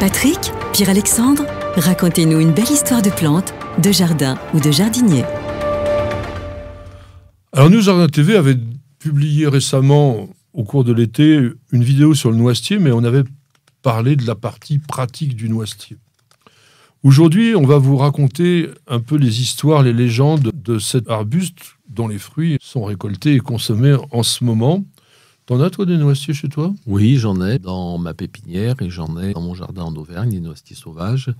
Patrick, Pierre-Alexandre, racontez-nous une belle histoire de plantes, de jardin ou de jardinier. Alors nous, Jardin TV avait publié récemment, au cours de l'été, une vidéo sur le noisetier, mais on avait parlé de la partie pratique du noisetier. Aujourd'hui, on va vous raconter un peu les histoires, les légendes de cet arbuste dont les fruits sont récoltés et consommés en ce moment. T'en as, toi, des noisetiers chez toi Oui, j'en ai dans ma pépinière et j'en ai dans mon jardin en Auvergne, des noisetiers sauvages.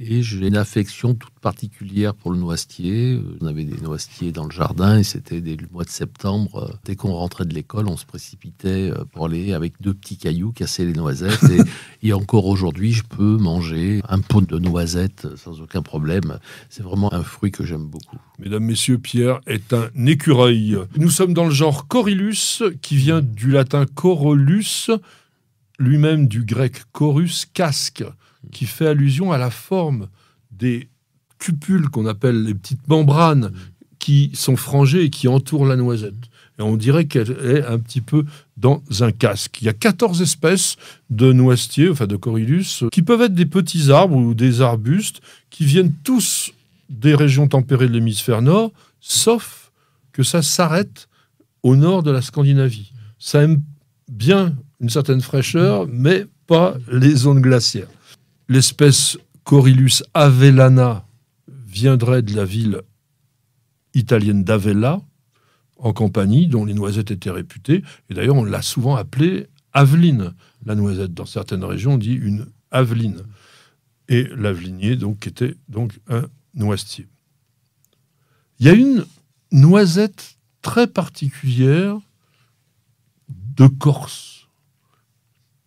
Et j'ai une affection toute particulière pour le noisetier. Euh, on avait des noisetiers dans le jardin et c'était dès le mois de septembre. Euh, dès qu'on rentrait de l'école, on se précipitait euh, pour aller avec deux petits cailloux casser les noisettes. et, encore aujourd'hui, je peux manger un pot de noisettes sans aucun problème. C'est vraiment un fruit que j'aime beaucoup. Mesdames, Messieurs, Pierre est un écureuil. Nous sommes dans le genre Corillus qui vient du latin corollus, lui-même du grec chorus, casque, qui fait allusion à la forme des cupules qu'on appelle les petites membranes qui sont frangées et qui entourent la noisette. Et on dirait qu'elle est un petit peu dans un casque. Il y a 14 espèces de noisetiers, enfin de corillus, qui peuvent être des petits arbres ou des arbustes qui viennent tous des régions tempérées de l'hémisphère nord, sauf que ça s'arrête au nord de la Scandinavie ça aime bien une certaine fraîcheur, mm. mais pas les zones glaciaires. L'espèce Corylus avellana viendrait de la ville italienne d'Avella, en Campanie, dont les noisettes étaient réputées. Et d'ailleurs, on l'a souvent appelée aveline, la noisette. Dans certaines régions, dit une aveline. Et l'avelinier, donc, était donc un noisetier. Il y a une noisette très particulière de Corse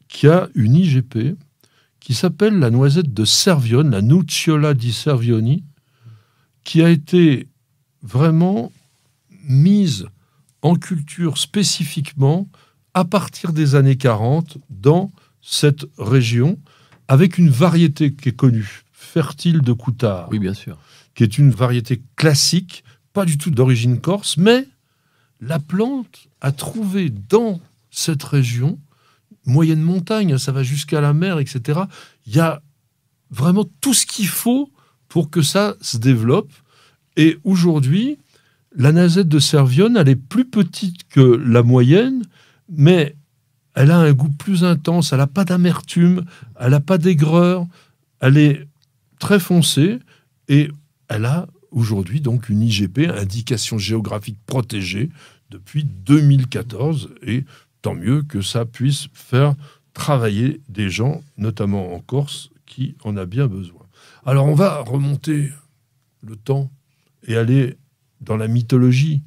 qui a une IGP qui s'appelle la noisette de Servione, la Nucciola di Servioni, qui a été vraiment mise en culture spécifiquement à partir des années 40 dans cette région, avec une variété qui est connue, fertile de Coutard. Oui, bien sûr. Qui est une variété classique, pas du tout d'origine corse, mais la plante a trouvé dans cette région, moyenne montagne, hein, ça va jusqu'à la mer, etc. Il y a vraiment tout ce qu'il faut pour que ça se développe. Et aujourd'hui, la nasette de Servion, elle est plus petite que la moyenne, mais elle a un goût plus intense, elle n'a pas d'amertume, elle n'a pas d'aigreur, elle est très foncée et elle a aujourd'hui donc une IGP, indication géographique protégée, depuis 2014. Et tant mieux que ça puisse faire travailler des gens, notamment en Corse, qui en a bien besoin. Alors on va remonter le temps et aller dans la mythologie.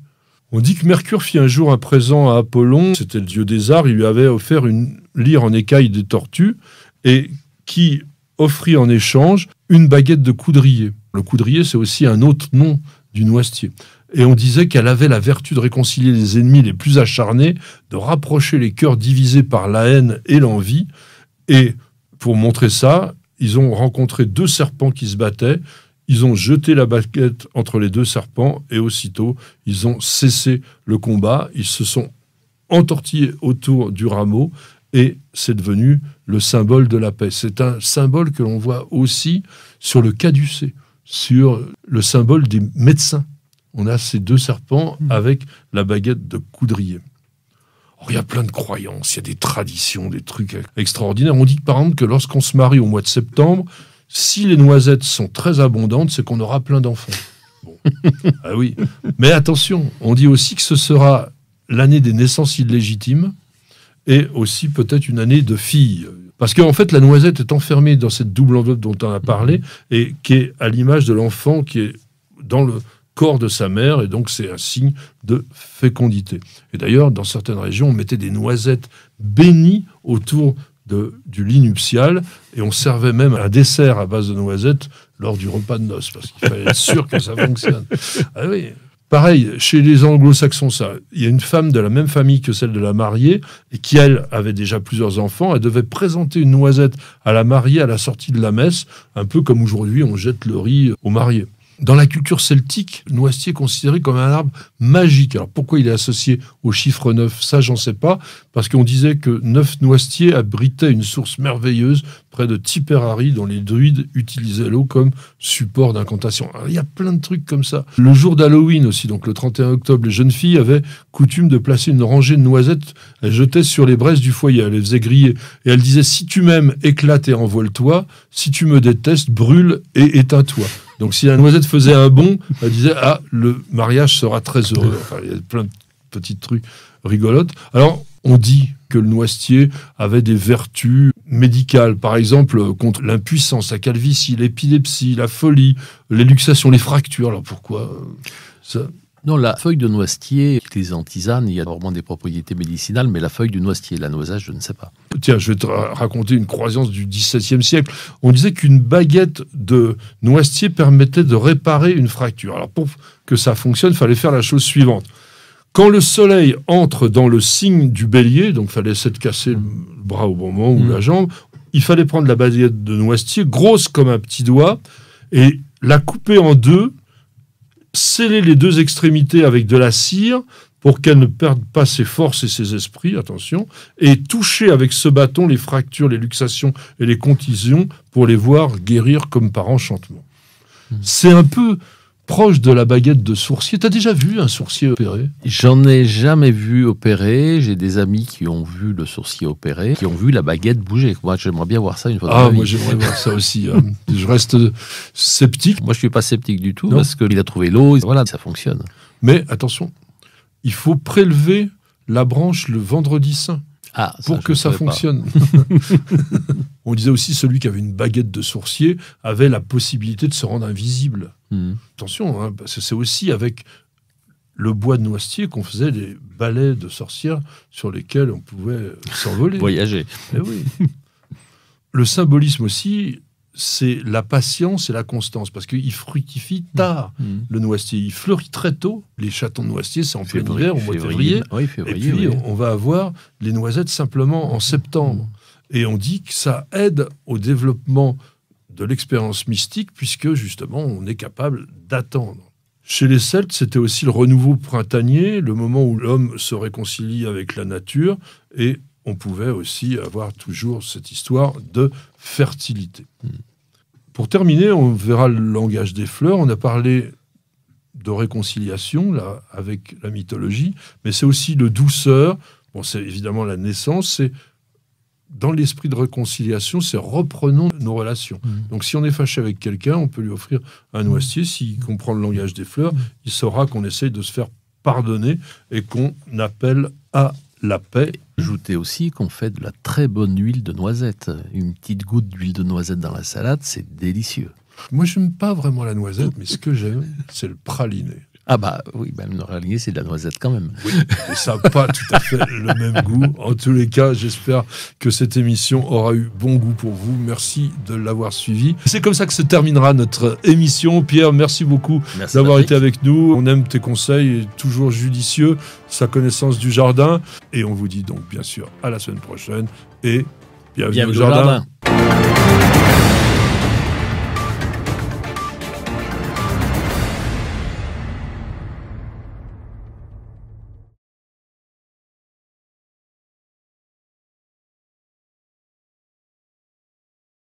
On dit que Mercure fit un jour un présent à Apollon, c'était le dieu des arts, il lui avait offert une lyre en écaille des tortues, et qui offrit en échange une baguette de coudrier. Le coudrier, c'est aussi un autre nom du noisetier et on disait qu'elle avait la vertu de réconcilier les ennemis les plus acharnés, de rapprocher les cœurs divisés par la haine et l'envie. Et pour montrer ça, ils ont rencontré deux serpents qui se battaient, ils ont jeté la baguette entre les deux serpents et aussitôt, ils ont cessé le combat, ils se sont entortillés autour du rameau et c'est devenu le symbole de la paix. C'est un symbole que l'on voit aussi sur le caducée, sur le symbole des médecins. On a ces deux serpents hmm. avec la baguette de coudrier. Oh, il y a plein de croyances, il y a des traditions, des trucs extraordinaires. On dit par exemple que lorsqu'on se marie au mois de septembre, si les noisettes sont très abondantes, c'est qu'on aura plein d'enfants. ah oui. Mais attention, on dit aussi que ce sera l'année des naissances illégitimes et aussi peut-être une année de filles. Parce qu'en fait, la noisette est enfermée dans cette double enveloppe dont on a parlé et qui est à l'image de l'enfant qui est dans le, corps de sa mère, et donc c'est un signe de fécondité. Et d'ailleurs, dans certaines régions, on mettait des noisettes bénies autour de, du lit nuptial, et on servait même un dessert à base de noisettes lors du repas de noces, parce qu'il fallait être sûr que ça fonctionne. Ah Pareil, chez les anglo-saxons, ça. Il y a une femme de la même famille que celle de la mariée, et qui, elle, avait déjà plusieurs enfants. Elle devait présenter une noisette à la mariée à la sortie de la messe, un peu comme aujourd'hui on jette le riz aux mariés. Dans la culture celtique, noisetier est considéré comme un arbre magique. Alors pourquoi il est associé au chiffre 9 Ça, j'en sais pas, parce qu'on disait que neuf noisetiers abritaient une source merveilleuse près de Tipperary, dont les druides utilisaient l'eau comme support d'incantation. Il y a plein de trucs comme ça. Le jour d'Halloween aussi, donc le 31 octobre, les jeunes filles avaient coutume de placer une rangée de noisettes, elles jetaient sur les braises du foyer, elles les faisaient griller, et elles disaient si tu m'aimes, éclate et envole-toi, si tu me détestes, brûle et éteins-toi. Donc si la noisette faisait un bond, elle disait Ah, le mariage sera très heureux. il y a plein de petits trucs rigolotes. Alors, on dit que le noisetier avait des vertus médicales, par exemple contre l'impuissance, la calvitie, l'épilepsie, la folie, les luxations, les fractures. Alors pourquoi euh, ça non, la feuille de noisetier, les antisanes, il y a normalement des propriétés médicinales, mais la feuille du noisetier, la noisage, je ne sais pas. Tiens, je vais te raconter une croyance du XVIIe siècle. On disait qu'une baguette de noisetier permettait de réparer une fracture. Alors pour que ça fonctionne, il fallait faire la chose suivante. Quand le soleil entre dans le signe du bélier, donc fallait essayer de casser le bras au moment ou la mm. jambe, il fallait prendre la baguette de noisetier, grosse comme un petit doigt, et la couper en deux sceller les deux extrémités avec de la cire pour qu'elles ne perdent pas ses forces et ses esprits, attention, et toucher avec ce bâton les fractures, les luxations et les contusions pour les voir guérir comme par enchantement. Hmm. C'est un peu proche de la baguette de sourcier. T'as déjà vu un sourcier opéré J'en ai jamais vu opérer. J'ai des amis qui ont vu le sourcier opéré, qui ont vu la baguette bouger. Moi, j'aimerais bien voir ça une fois. Ah, moi, j'aimerais voir ça aussi. Hein. Je reste sceptique. Moi, je suis pas sceptique du tout parce qu'il a trouvé l'eau. Voilà, ça fonctionne. Mais attention, il faut prélever la branche le vendredi saint. Ah, pour que ça fonctionne. On disait aussi celui qui avait une baguette de sorcier avait la possibilité de se rendre invisible. Hmm. Attention, hein, parce que c'est aussi avec le bois de noisetier qu'on faisait des balais de sorcières sur lesquels on pouvait s'envoler. Voyager. Eh oui. le symbolisme aussi, c'est la patience et la constance, parce qu'il fructifie tard mm. Mm. le noisetier. Il fleurit très tôt. Les chatons de noisetier, c'est en plein hiver, mois février. et puis, on va avoir les noisettes simplement en septembre. Mm. Et on dit que ça aide au développement de l'expérience mystique, puisque justement, on est capable d'attendre. Chez les Celtes, c'était aussi le renouveau printanier, le moment où l'homme se réconcilie avec la nature et on pouvait aussi avoir toujours cette histoire de fertilité. Pour terminer, on verra le langage des fleurs. On a parlé de réconciliation là, avec la mythologie, mais c'est aussi de douceur. Bon, c'est évidemment la naissance, c'est dans l'esprit de réconciliation, c'est reprenons nos relations. Mmh. Donc si on est fâché avec quelqu'un, on peut lui offrir un noisetier. S'il comprend le langage des fleurs, il saura qu'on essaye de se faire pardonner et qu'on appelle à la paix Ajoutez aussi qu'on fait de la très bonne huile de noisette. Une petite goutte d'huile de noisette dans la salade, c'est délicieux. Moi, je n'aime pas vraiment la noisette, mais ce que j'aime, c'est le praliné. Ah bah oui, même le lignée, c'est de la noisette quand même. ça n'a pas tout à fait le même goût. En tous les cas, j'espère que cette émission aura eu bon goût pour vous. Merci de l'avoir suivi. C'est comme ça que se terminera notre émission. Pierre, merci beaucoup d'avoir été avec nous. On aime tes conseils, toujours judicieux, sa connaissance du jardin. Et on vous dit donc bien sûr à la semaine prochaine et bienvenue, bienvenue Au jardin.